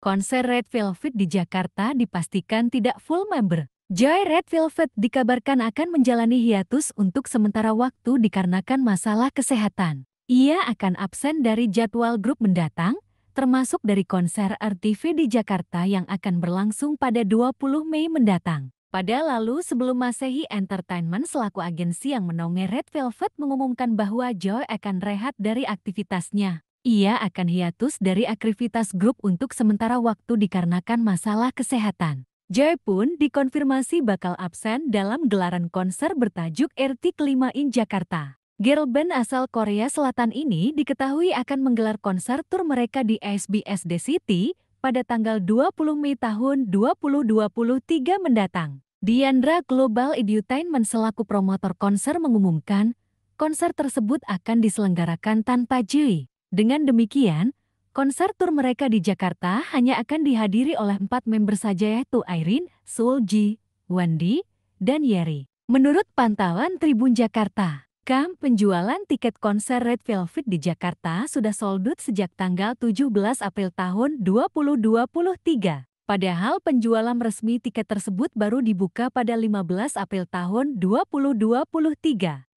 konser Red Velvet di Jakarta dipastikan tidak full member. Joy Red Velvet dikabarkan akan menjalani hiatus untuk sementara waktu dikarenakan masalah kesehatan. Ia akan absen dari jadwal grup mendatang, termasuk dari konser RTV di Jakarta yang akan berlangsung pada 20 Mei mendatang. Pada lalu sebelum Masehi Entertainment selaku agensi yang menonge Red Velvet mengumumkan bahwa Joy akan rehat dari aktivitasnya. Ia akan hiatus dari aktivitas grup untuk sementara waktu dikarenakan masalah kesehatan. Joy pun dikonfirmasi bakal absen dalam gelaran konser bertajuk RT Kelima in Jakarta. Girl band asal Korea Selatan ini diketahui akan menggelar konser tur mereka di SBS The City pada tanggal 20 Mei tahun 2023 mendatang. Diandra Global Edutainment selaku promotor konser mengumumkan, konser tersebut akan diselenggarakan tanpa Jui. Dengan demikian, konser tur mereka di Jakarta hanya akan dihadiri oleh empat member saja yaitu Irene, Sulji, Wandi, dan Yeri. Menurut pantauan Tribun Jakarta, Kam penjualan tiket konser Red Velvet di Jakarta sudah sold out sejak tanggal 17 April tahun 2023. Padahal penjualan resmi tiket tersebut baru dibuka pada 15 April tahun 2023.